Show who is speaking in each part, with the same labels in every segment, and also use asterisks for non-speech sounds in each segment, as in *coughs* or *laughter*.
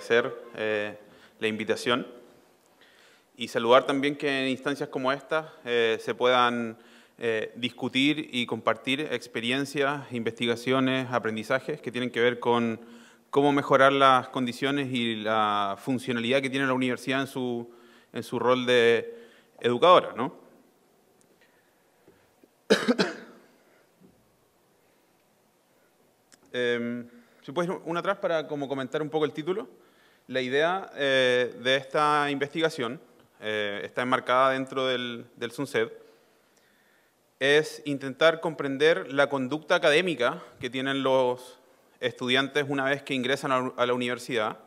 Speaker 1: agradecer eh, la invitación y saludar también que en instancias como esta eh, se puedan eh, discutir y compartir experiencias, investigaciones, aprendizajes que tienen que ver con cómo mejorar las condiciones y la funcionalidad que tiene la universidad en su, rol de educadora. ¿no? si *coughs* em, puedes un atrás para como comentar un poco el título. La idea eh, de esta investigación eh, está enmarcada dentro del, SUNSET, es intentar comprender la conducta académica que tienen los estudiantes una vez que ingresan a la universidad,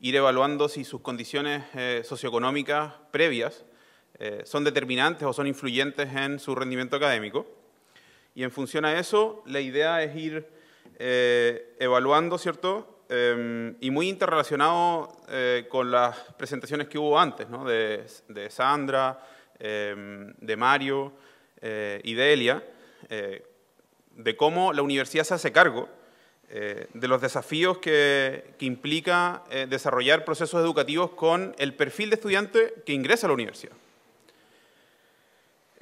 Speaker 1: ir evaluando si sus condiciones eh, socioeconómicas previas son determinantes o son influyentes en su rendimiento académico. Y en función a eso, la idea es ir evaluando, ¿cierto?, Em, y muy interrelacionado eh, con las presentaciones que hubo antes, ¿no? de, Sandra, em, de Mario eh, y de Elia, eh, de cómo la universidad se hace cargo de los desafíos que implica desarrollar procesos educativos con el perfil de estudiante que ingresa a la universidad.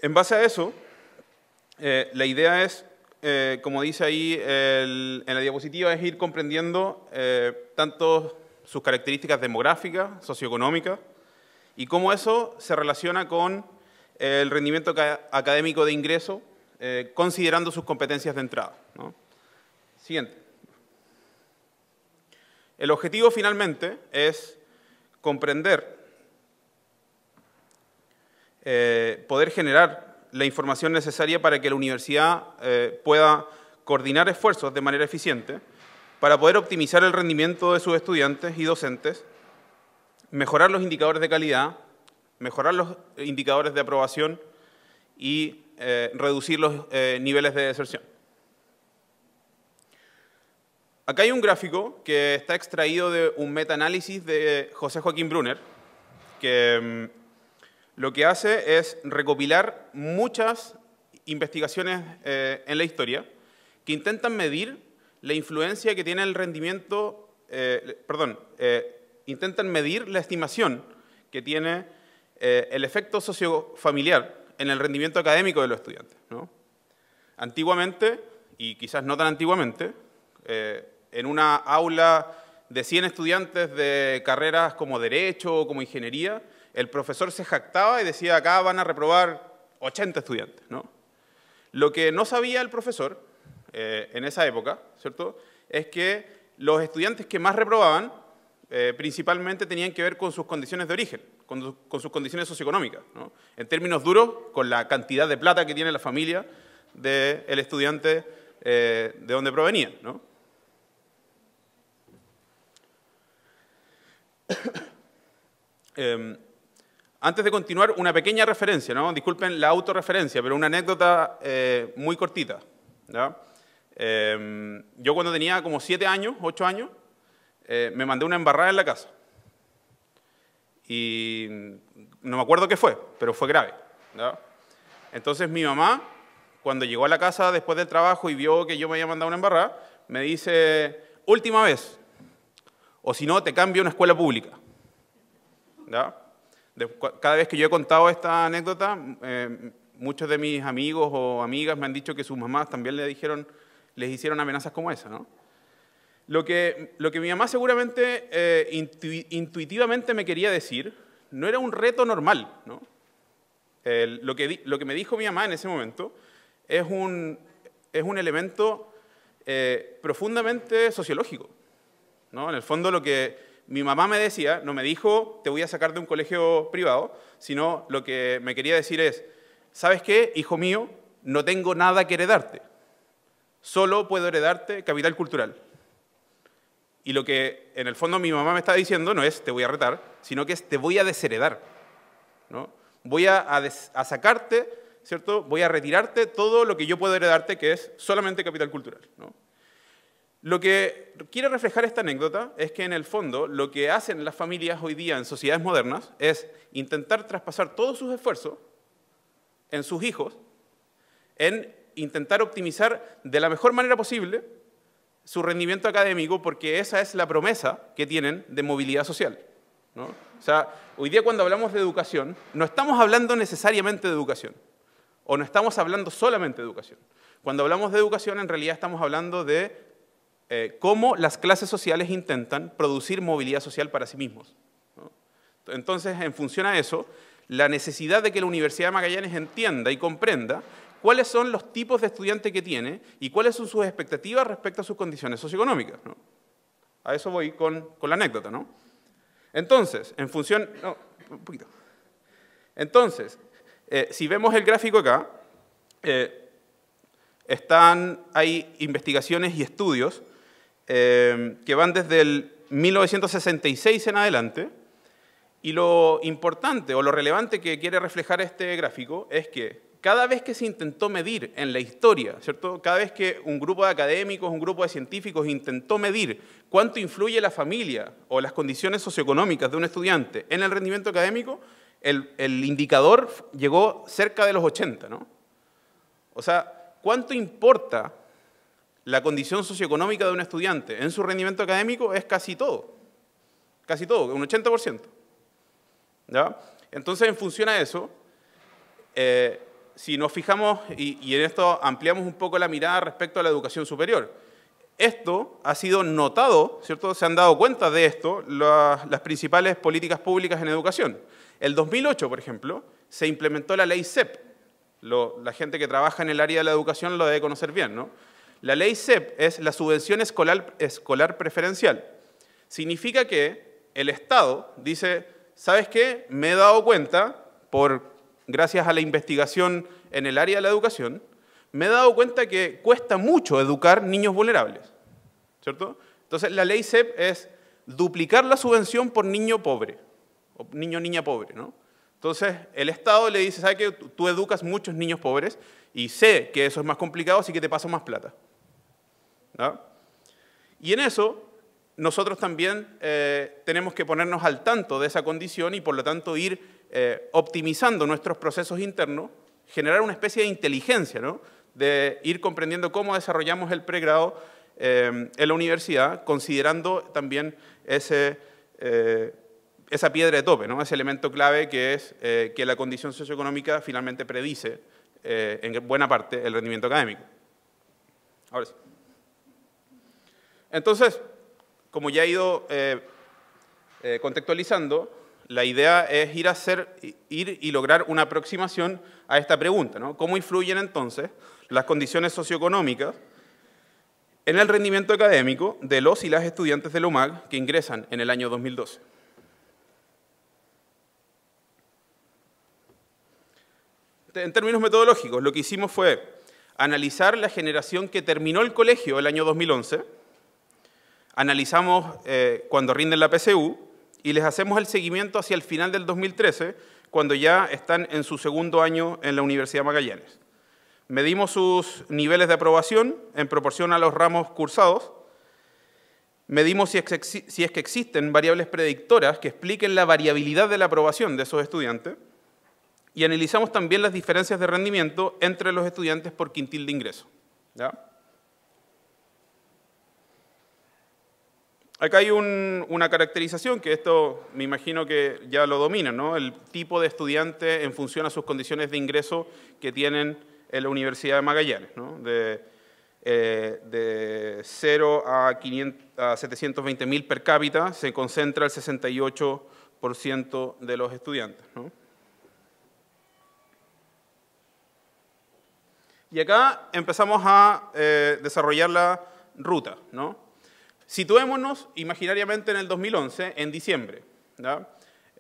Speaker 1: En base a eso, la idea es eh, como dice ahí en la diapositiva, es ir comprendiendo eh, tanto sus características demográficas, socioeconómicas, y cómo eso se relaciona con el rendimiento académico de ingreso, eh, considerando sus competencias de entrada. Siguiente. El objetivo finalmente es comprender, poder generar la información necesaria para que la universidad eh, pueda coordinar esfuerzos de manera eficiente para poder optimizar el rendimiento de sus estudiantes y docentes, mejorar los indicadores de calidad, mejorar los indicadores de aprobación y eh, reducir los eh, niveles de deserción. Acá hay un gráfico que está extraído de un metaanálisis de José Joaquín Brunner, que mm, lo que hace es recopilar muchas investigaciones eh, en la historia que intentan medir la influencia que tiene el rendimiento, eh, perdón, eh, intentan medir la estimación que tiene el efecto sociofamiliar en el rendimiento académico de los estudiantes. Antiguamente, y quizás no tan antiguamente, en una aula de 100 estudiantes de carreras como Derecho o como Ingeniería, el profesor se jactaba y decía, acá van a reprobar 80 estudiantes. ¿no? Lo que no sabía el profesor eh, en esa época, ¿cierto? Es que los estudiantes que más reprobaban eh, principalmente tenían que ver con sus condiciones de origen, con, sus condiciones socioeconómicas. En términos duros, con la cantidad de plata que tiene la familia del estudiante eh, de donde provenía. ¿no? *coughs* Em, antes de continuar, una pequeña referencia, ¿no? disculpen la autorreferencia, pero una anécdota eh, muy cortita. Eh, yo cuando tenía como siete años, ocho años, eh, me mandé una embarrada en la casa. Y no me acuerdo qué fue, pero fue grave. Entonces mi mamá, cuando llegó a la casa después del trabajo y vio que yo me había mandado una embarrada, me dice, última vez, o si no, te cambio a una escuela pública. ¿Ya? cada vez que yo he contado esta anécdota, eh, muchos de mis amigos o amigas me han dicho que sus mamás también le dijeron, les hicieron amenazas como esa, ¿no? Lo que, lo que mi mamá seguramente eh, intuitivamente me quería decir no era un reto normal, lo, que, lo que me dijo mi mamá en ese momento es un, es un elemento eh, profundamente sociológico. ¿no? En el fondo lo que, mi mamá me decía, no me dijo, te voy a sacar de un colegio privado, sino lo que me quería decir es, ¿sabes qué, hijo mío? No tengo nada que heredarte. Solo puedo heredarte capital cultural. Y lo que en el fondo mi mamá me está diciendo no es te voy a retar, sino que es te voy a desheredar. ¿no? Voy a, a sacarte, ¿cierto? Voy a retirarte todo lo que yo puedo heredarte, que es solamente capital cultural. ¿no? Lo que quiere reflejar esta anécdota es que en el fondo lo que hacen las familias hoy día en sociedades modernas es intentar traspasar todos sus esfuerzos en sus hijos, en intentar optimizar de la mejor manera posible su rendimiento académico, porque esa es la promesa que tienen de movilidad social. O sea, hoy día cuando hablamos de educación, no estamos hablando necesariamente de educación, o no estamos hablando solamente de educación. Cuando hablamos de educación, en realidad estamos hablando de eh, cómo las clases sociales intentan producir movilidad social para sí mismos. Entonces, en función a eso, la necesidad de que la Universidad de Magallanes entienda y comprenda cuáles son los tipos de estudiantes que tiene y cuáles son sus expectativas respecto a sus condiciones socioeconómicas. A eso voy con, la anécdota, Entonces, en función... un poquito. Entonces, eh, si vemos el gráfico acá, eh, están, hay investigaciones y estudios Em, que van desde el 1966 en adelante. Y lo importante o lo relevante que quiere reflejar este gráfico es que cada vez que se intentó medir en la historia, ¿cierto? Cada vez que un grupo de académicos, un grupo de científicos intentó medir cuánto influye la familia o las condiciones socioeconómicas de un estudiante en el rendimiento académico, el, el indicador llegó cerca de los 80, ¿no? O sea, ¿cuánto importa la condición socioeconómica de un estudiante en su rendimiento académico es casi todo, casi todo, un 80%. Entonces, en función a eso, eh, si nos fijamos, y, en esto ampliamos un poco la mirada respecto a la educación superior, esto ha sido notado, ¿cierto? Se han dado cuenta de esto las, principales políticas públicas en educación. El 2008, por ejemplo, se implementó la ley CEP. la gente que trabaja en el área de la educación lo debe conocer bien, ¿no? La ley SEP es la subvención escolar, preferencial. Significa que el Estado dice, ¿sabes qué? Me he dado cuenta, por, gracias a la investigación en el área de la educación, me he dado cuenta que cuesta mucho educar niños vulnerables. ¿Cierto? Entonces, la ley SEP es duplicar la subvención por niño pobre, o niño niña pobre, ¿no? Entonces, el Estado le dice, ¿sabes qué? Tú educas muchos niños pobres y sé que eso es más complicado, así que te paso más plata. Y en eso nosotros también eh, tenemos que ponernos al tanto de esa condición y por lo tanto ir eh, optimizando nuestros procesos internos, generar una especie de inteligencia, de ir comprendiendo cómo desarrollamos el pregrado eh, en la universidad, considerando también ese, esa piedra de tope, ese elemento clave que es que la condición socioeconómica finalmente predice en buena parte el rendimiento académico. Ahora sí. Entonces, como ya he ido eh, eh, contextualizando, la idea es ir, a ir y lograr una aproximación a esta pregunta, ¿no? ¿Cómo influyen entonces las condiciones socioeconómicas en el rendimiento académico de los y las estudiantes de la UMAG que ingresan en el año 2012? En términos metodológicos, lo que hicimos fue analizar la generación que terminó el colegio el año 2011 analizamos eh, cuando rinden la PCU y les hacemos el seguimiento hacia el final del 2013, cuando ya están en su segundo año en la Universidad Magallanes. Medimos sus niveles de aprobación en proporción a los ramos cursados. Medimos si es que existen variables predictoras que expliquen la variabilidad de la aprobación de esos estudiantes. Y analizamos también las diferencias de rendimiento entre los estudiantes por quintil de ingreso. ¿Ya? Acá hay una caracterización que esto me imagino que ya lo dominan, ¿no? El tipo de estudiante en función a sus condiciones de ingreso que tienen en la Universidad de Magallanes, ¿no? De, 0 eh, a, 720 mil per cápita se concentra el 68% de los estudiantes, ¿no? Y acá empezamos a eh, desarrollar la ruta, ¿no? Situémonos imaginariamente en el 2011, en diciembre,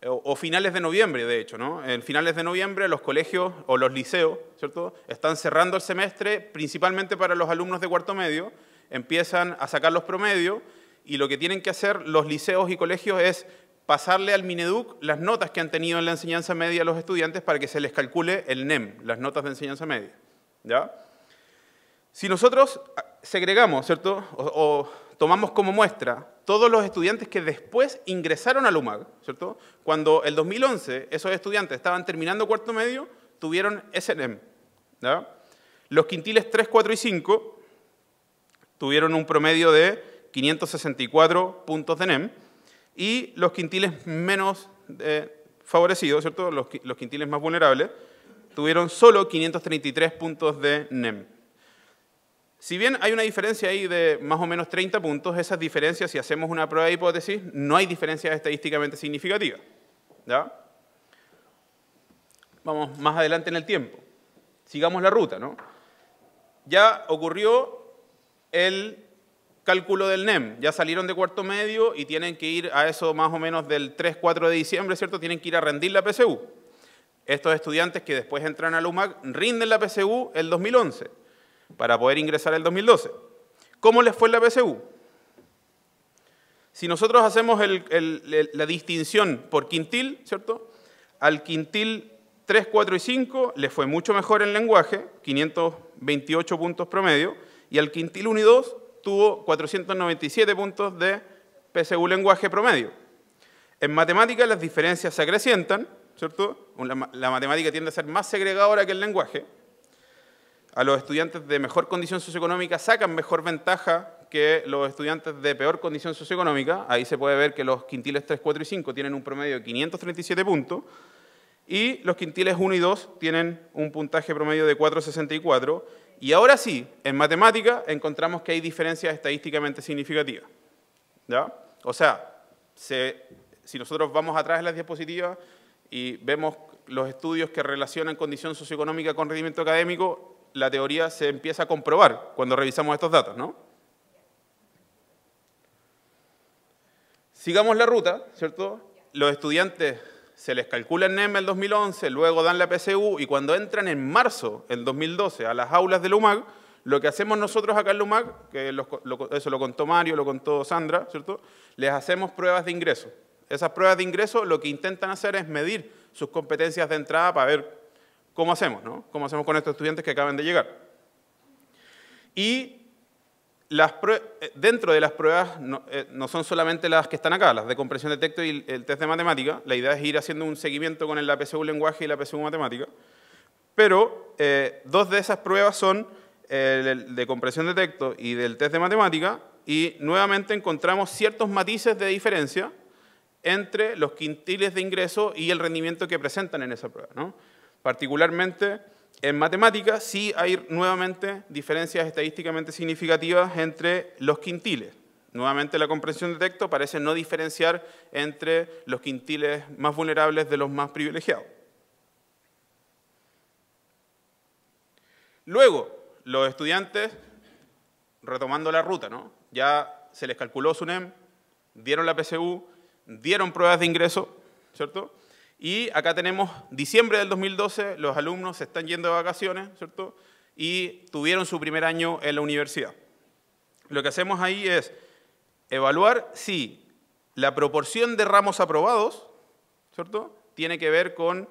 Speaker 1: O, finales de noviembre, de hecho. ¿no? En finales de noviembre los colegios o los liceos ¿cierto? están cerrando el semestre, principalmente para los alumnos de cuarto medio, empiezan a sacar los promedios y lo que tienen que hacer los liceos y colegios es pasarle al Mineduc las notas que han tenido en la enseñanza media a los estudiantes para que se les calcule el NEM, las notas de enseñanza media. ¿ya? Si nosotros segregamos, ¿cierto? o tomamos como muestra todos los estudiantes que después ingresaron al UMAG, ¿cierto? Cuando el 2011 esos estudiantes estaban terminando cuarto medio, tuvieron ese NEM. Los quintiles 3, 4 y 5 tuvieron un promedio de 564 puntos de NEM y los quintiles menos eh, favorecidos, ¿cierto? los quintiles más vulnerables, tuvieron solo 533 puntos de NEM. Si bien hay una diferencia ahí de más o menos 30 puntos, esas diferencias, si hacemos una prueba de hipótesis, no hay diferencias estadísticamente significativas. Vamos más adelante en el tiempo. Sigamos la ruta, ¿no? Ya ocurrió el cálculo del NEM. Ya salieron de cuarto medio y tienen que ir a eso más o menos del 3-4 de diciembre, ¿cierto? Tienen que ir a rendir la PSU. Estos estudiantes que después entran a la UMAC rinden la PSU el 2011 para poder ingresar el 2012. ¿Cómo les fue la PSU? Si nosotros hacemos la distinción por quintil, ¿cierto? Al quintil 3, 4 y 5 le fue mucho mejor el lenguaje, 528 puntos promedio, y al quintil 1 y 2 tuvo 497 puntos de PSU lenguaje promedio. En matemáticas las diferencias se acrecientan, ¿cierto? la matemática tiende a ser más segregadora que el lenguaje, a los estudiantes de mejor condición socioeconómica sacan mejor ventaja que los estudiantes de peor condición socioeconómica. Ahí se puede ver que los quintiles 3, 4 y 5 tienen un promedio de 537 puntos y los quintiles 1 y 2 tienen un puntaje promedio de 464. Y ahora sí, en matemática encontramos que hay diferencias estadísticamente significativas. ¿Ya? O sea, si nosotros vamos atrás en las diapositivas y vemos los estudios que relacionan condición socioeconómica con rendimiento académico, la teoría se empieza a comprobar cuando revisamos estos datos, ¿no? Sigamos la ruta, ¿cierto? Los estudiantes se les calcula e e el NEM el 2011, luego dan la PCU y cuando entran en marzo del 2012 a las aulas del UMAG, lo que hacemos nosotros acá en UMAG, que eso lo contó Mario, lo contó Sandra, ¿cierto? Les hacemos pruebas de ingreso. Esas pruebas de ingreso lo que intentan hacer es medir sus competencias de entrada para ver ¿Cómo hacemos? No? ¿Cómo hacemos con estos estudiantes que acaban de llegar? Y las eh, dentro de las pruebas eh, no, son solamente las que están acá, las de comprensión de texto y el test de matemática. La idea es ir haciendo un seguimiento con el APCU lenguaje y la APCU matemática. Pero eh, dos de esas pruebas son el de comprensión de texto y del test de matemática y nuevamente encontramos ciertos matices de diferencia entre los quintiles de ingreso y el rendimiento que presentan en esa prueba. ¿no? Particularmente en matemáticas sí hay nuevamente diferencias estadísticamente significativas entre los quintiles. Nuevamente la comprensión de texto parece no diferenciar entre los quintiles más vulnerables de los más privilegiados. Luego, los estudiantes, retomando la ruta, ¿no? ya se les calculó su NEM, dieron la PSU, dieron pruebas de ingreso, ¿cierto? Y acá tenemos diciembre del 2012, los alumnos se están yendo de vacaciones, ¿cierto? Y tuvieron su primer año en la universidad. Lo que hacemos ahí es evaluar si la proporción de ramos aprobados, ¿cierto? Tiene que ver con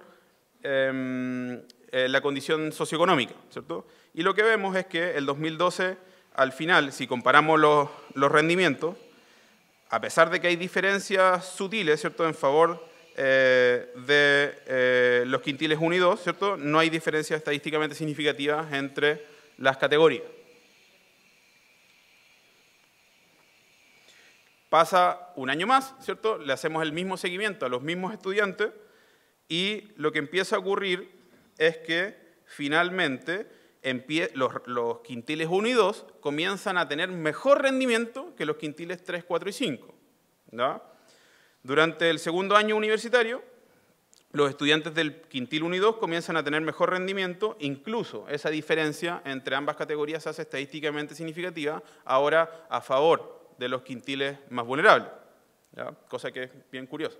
Speaker 1: em, eh, la condición socioeconómica, ¿cierto? Y lo que vemos es que el 2012, al final, si comparamos los, los rendimientos, a pesar de que hay diferencias sutiles, ¿cierto?, en favor eh, de eh, los quintiles 1 y 2, ¿cierto? No hay diferencias estadísticamente significativas entre las categorías. Pasa un año más, ¿cierto? Le hacemos el mismo seguimiento a los mismos estudiantes y lo que empieza a ocurrir es que finalmente los, los, quintiles 1 y 2 comienzan a tener mejor rendimiento que los quintiles 3, 4 y 5. ¿no? Durante el segundo año universitario, los estudiantes del quintil 1 y 2 comienzan a tener mejor rendimiento, incluso esa diferencia entre ambas categorías se hace estadísticamente significativa, ahora a favor de los quintiles más vulnerables, cosa que es bien curiosa.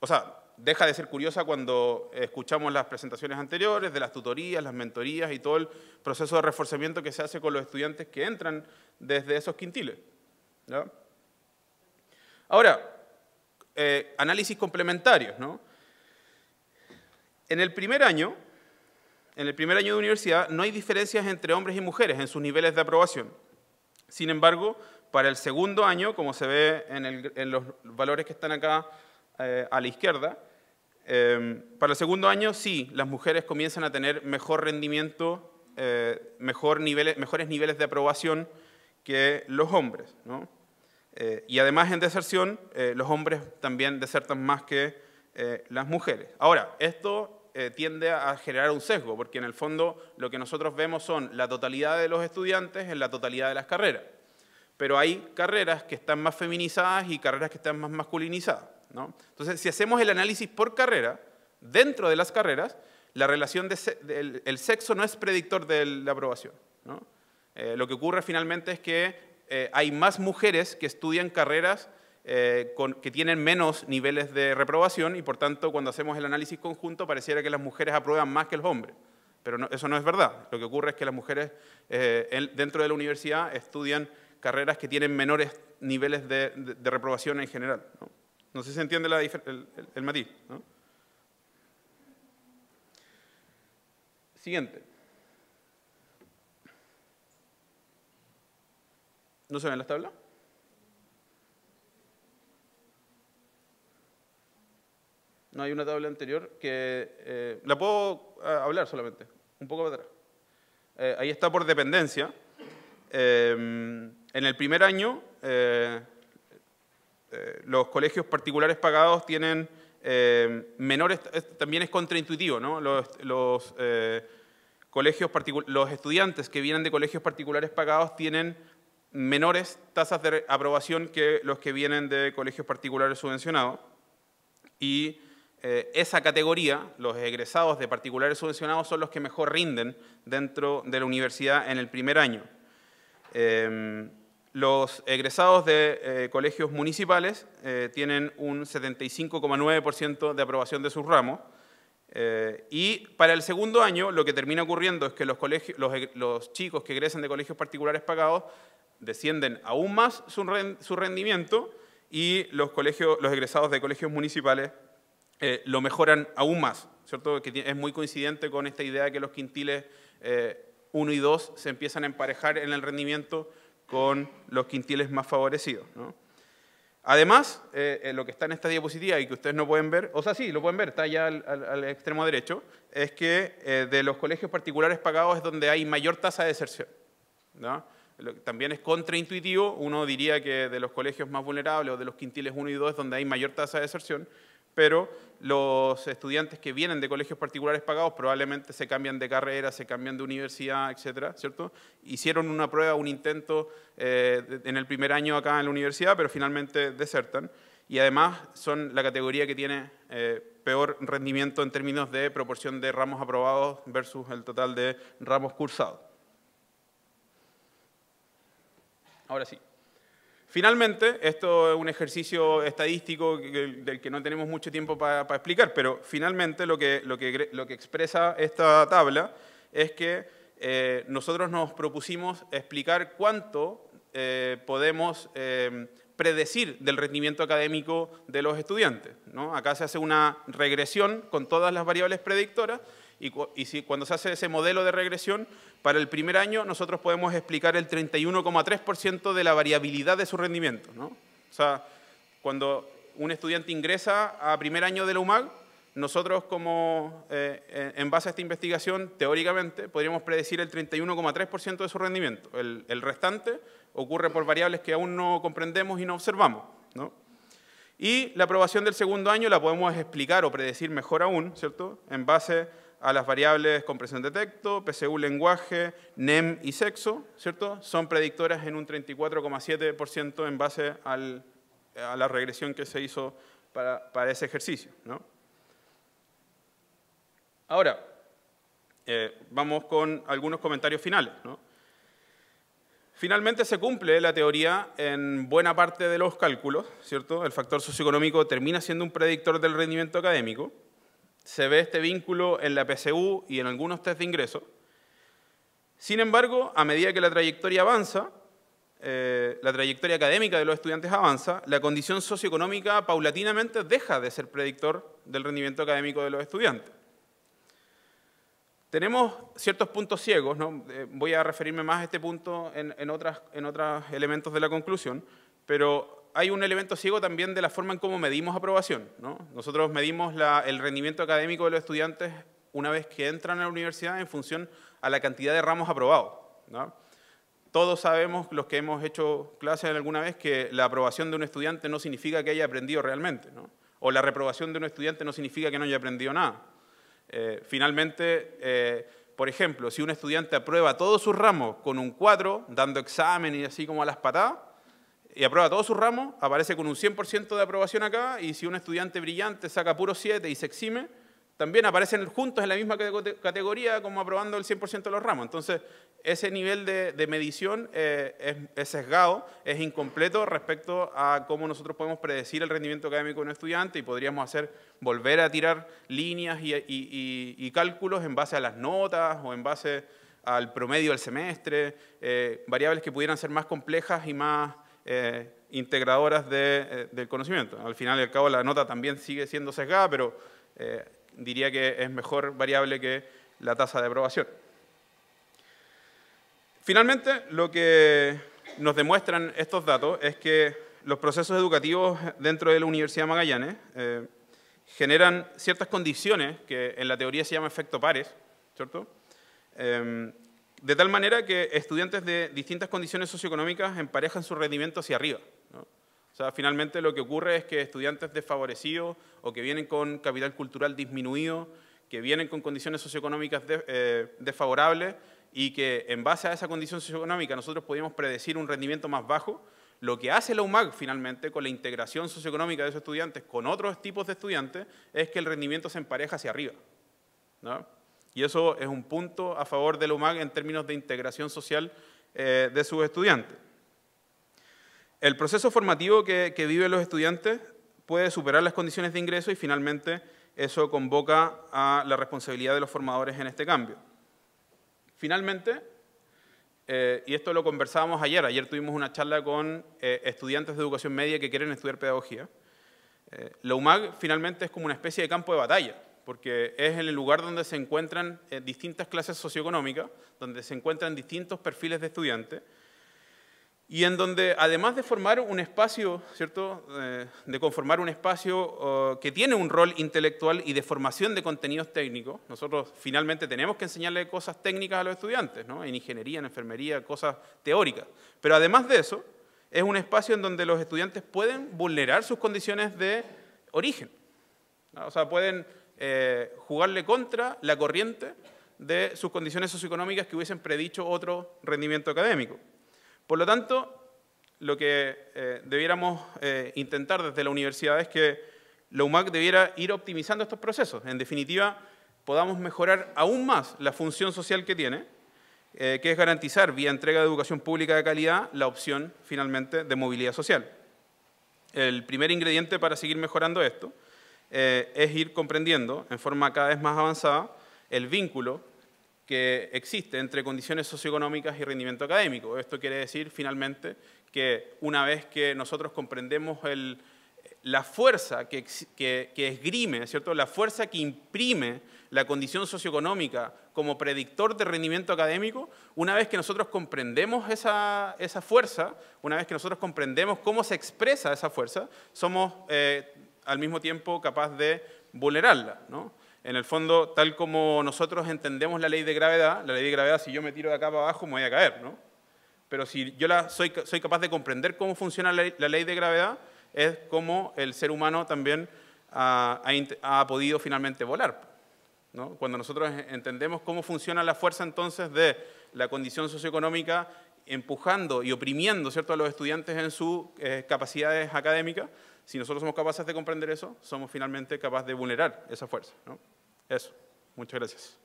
Speaker 1: O sea, deja de ser curiosa cuando escuchamos las presentaciones anteriores de las tutorías, las mentorías y todo el proceso de reforzamiento que se hace con los estudiantes que entran desde esos quintiles. ¿ya? Ahora, eh, análisis complementarios. ¿no? En el primer año, en el primer año de universidad, no hay diferencias entre hombres y mujeres en sus niveles de aprobación. Sin embargo, para el segundo año, como se ve en, los valores que están acá eh, a la izquierda, em, para el segundo año sí, las mujeres comienzan a tener mejor rendimiento, eh, mejores niveles de aprobación que los hombres. ¿no? Eh, y además en deserción, eh, los hombres también desertan más que eh, las mujeres. Ahora, esto tiende a generar un sesgo, porque en el fondo lo que nosotros vemos son la totalidad de los estudiantes en la totalidad de las carreras. Pero hay carreras que están más feminizadas y carreras que están más masculinizadas. Entonces, si hacemos el análisis por carrera, dentro de las carreras, la relación sexo no es predictor de la aprobación. lo que ocurre finalmente es que eh, hay más mujeres que estudian carreras eh, que tienen menos niveles de reprobación y por tanto cuando hacemos el análisis conjunto pareciera que las mujeres aprueban más que los hombres. Pero eso no es verdad. Lo que ocurre es que las mujeres eh, dentro de la universidad estudian carreras que tienen menores niveles de, reprobación en general. ¿no? sé si se entiende el, el, matiz. Siguiente. ¿No se ven las tablas? No hay una tabla anterior que... Eh, la puedo ah, hablar solamente, un poco para atrás. Eh, ahí está por dependencia. Eh, en el primer año, los colegios particulares pagados tienen menores... también es contraintuitivo, ¿no? Los, los estudiantes que vienen de colegios particulares pagados tienen menores tasas de aprobación que los que vienen de colegios particulares subvencionados. Y eh, esa categoría, los egresados de particulares subvencionados, son los que mejor rinden dentro de la universidad en el primer año. Em, los egresados de eh, colegios municipales eh, tienen un 75,9% de aprobación de sus ramos. y para el segundo año, lo que termina ocurriendo es que los, colegios, los, chicos que egresan de colegios particulares pagados descienden aún más su rendimiento y los, colegios, los egresados de colegios municipales eh, lo mejoran aún más, ¿cierto? Que es muy coincidente con esta idea de que los quintiles 1 eh, y 2 se empiezan a emparejar en el rendimiento con los quintiles más favorecidos, Además, eh, lo que está en esta diapositiva y que ustedes no pueden ver, o sea, sí, lo pueden ver, está ya al, extremo derecho, es que de los colegios particulares pagados es donde hay mayor tasa de deserción también es contraintuitivo, uno diría que de los colegios más vulnerables o de los quintiles 1 y 2 donde hay mayor tasa de deserción, pero los estudiantes que vienen de colegios particulares pagados probablemente se cambian de carrera, se cambian de universidad, etcétera, ¿cierto? Hicieron una prueba, un intento eh, en el primer año acá en la universidad, pero finalmente desertan. Y además son la categoría que tiene eh, peor rendimiento en términos de proporción de ramos aprobados versus el total de ramos cursados. Ahora sí. Finalmente, esto es un ejercicio estadístico del que no tenemos mucho tiempo para, explicar, pero finalmente lo que, expresa esta tabla es que eh, nosotros nos propusimos explicar cuánto eh, podemos eh, predecir del rendimiento académico de los estudiantes. Acá se hace una regresión con todas las variables predictoras y, si, cuando se hace ese modelo de regresión, para el primer año nosotros podemos explicar el 31,3% de la variabilidad de su rendimiento. ¿no? O sea, cuando un estudiante ingresa a primer año de la UMAG, nosotros como, eh, eh, en base a esta investigación, teóricamente, podríamos predecir el 31,3% de su rendimiento. El, el, restante ocurre por variables que aún no comprendemos y no observamos. ¿no? Y la aprobación del segundo año la podemos explicar o predecir mejor aún, ¿cierto? En base a las variables compresión de texto, PSU lenguaje, NEM y sexo, ¿cierto? Son predictoras en un 34,7% en base a la regresión que se hizo para, ese ejercicio, ¿no? Ahora, eh, vamos con algunos comentarios finales, ¿no? Finalmente se cumple la teoría en buena parte de los cálculos, ¿cierto? El factor socioeconómico termina siendo un predictor del rendimiento académico, se ve este vínculo en la PSU y en algunos test de ingreso. Sin embargo, a medida que la trayectoria avanza, eh, la trayectoria académica de los estudiantes avanza, la condición socioeconómica paulatinamente deja de ser predictor del rendimiento académico de los estudiantes. Tenemos ciertos puntos ciegos, ¿no? Eh, voy a referirme más a este punto en, otras, en otros elementos de la conclusión, pero hay un elemento ciego también de la forma en cómo medimos aprobación. ¿no? Nosotros medimos el rendimiento académico de los estudiantes una vez que entran a la universidad en función a la cantidad de ramos aprobados. Todos sabemos, los que hemos hecho clases alguna vez, que la aprobación de un estudiante no significa que haya aprendido realmente, ¿no? o la reprobación de un estudiante no significa que no haya aprendido nada. Eh, finalmente, eh, por ejemplo, si un estudiante aprueba todos sus ramos con un 4, dando examen y así como a las patadas, y aprueba todos sus ramos, aparece con un 100% de aprobación acá, y si un estudiante brillante saca puro 7 y se exime, también aparecen juntos en la misma categoría como aprobando el 100% de los ramos. Entonces, ese nivel de, medición eh, es, sesgado, es incompleto respecto a cómo nosotros podemos predecir el rendimiento académico de un estudiante y podríamos hacer, volver a tirar líneas y, cálculos en base a las notas o en base al promedio del semestre, eh, variables que pudieran ser más complejas y más eh, integradoras eh, del conocimiento. Al final y cabo la nota también sigue siendo sesgada, pero eh, diría que es mejor variable que la tasa de aprobación. Finalmente, lo que nos demuestran estos datos es que los procesos educativos dentro de la Universidad Magallanes generan ciertas condiciones que en la teoría se llama efecto pares, ¿cierto? De tal manera que estudiantes de distintas condiciones socioeconómicas emparejan su rendimiento hacia arriba. O sea, finalmente lo que ocurre es que estudiantes desfavorecidos o que vienen con capital cultural disminuido, que vienen con condiciones socioeconómicas eh, desfavorables y que en base a esa condición socioeconómica nosotros podíamos predecir un rendimiento más bajo, lo que hace la UMAC finalmente con la integración socioeconómica de esos estudiantes con otros tipos de estudiantes es que el rendimiento se empareja hacia arriba. ¿no? Y eso es un punto a favor de la en términos de integración social eh, de sus estudiantes. El proceso formativo que, viven los estudiantes puede superar las condiciones de ingreso y finalmente eso convoca a la responsabilidad de los formadores en este cambio. Finalmente, eh, y esto lo conversábamos ayer, ayer tuvimos una charla con eh, estudiantes de educación media que quieren estudiar pedagogía, la UMAG finalmente es como una especie de campo de batalla porque es el lugar donde se encuentran eh, distintas clases socioeconómicas, donde se encuentran distintos perfiles de estudiantes, y en donde, además de formar un espacio, ¿cierto?, eh, de conformar un espacio oh, que tiene un rol intelectual y de formación de contenidos técnicos, nosotros finalmente tenemos que enseñarle cosas técnicas a los estudiantes, ¿no?, en ingeniería, en enfermería, cosas teóricas. Pero además de eso, es un espacio en donde los estudiantes pueden vulnerar sus condiciones de origen. O sea, pueden eh, jugarle contra la corriente de sus condiciones socioeconómicas que hubiesen predicho otro rendimiento académico. Por lo tanto, lo que eh, debiéramos eh, intentar desde la universidad es que la UMAC debiera ir optimizando estos procesos. En definitiva, podamos mejorar aún más la función social que tiene, que es garantizar, vía entrega de educación pública de calidad, la opción, finalmente, de movilidad social. El primer ingrediente para seguir mejorando esto eh, es ir comprendiendo en forma cada vez más avanzada el vínculo que existe entre condiciones socioeconómicas y rendimiento académico. Esto quiere decir, finalmente, que una vez que nosotros comprendemos el, la fuerza que, que, esgrime, ¿cierto? la fuerza que imprime la condición socioeconómica como predictor de rendimiento académico, una vez que nosotros comprendemos esa, fuerza, una vez que nosotros comprendemos cómo se expresa esa fuerza, somos eh, al mismo tiempo capaz de vulnerarla. ¿no? En el fondo, tal como nosotros entendemos la ley de gravedad, la ley de gravedad, si yo me tiro de acá para abajo, me voy a caer, Pero si yo la, soy, soy capaz de comprender cómo funciona la, ley de gravedad, es como el ser humano también ha, podido finalmente volar. Cuando nosotros entendemos cómo funciona la fuerza entonces de la condición socioeconómica empujando y oprimiendo ¿cierto? a los estudiantes en sus eh, capacidades académicas, si nosotros somos capaces de comprender eso, somos finalmente capaces de vulnerar esa fuerza. Eso. Muchas gracias.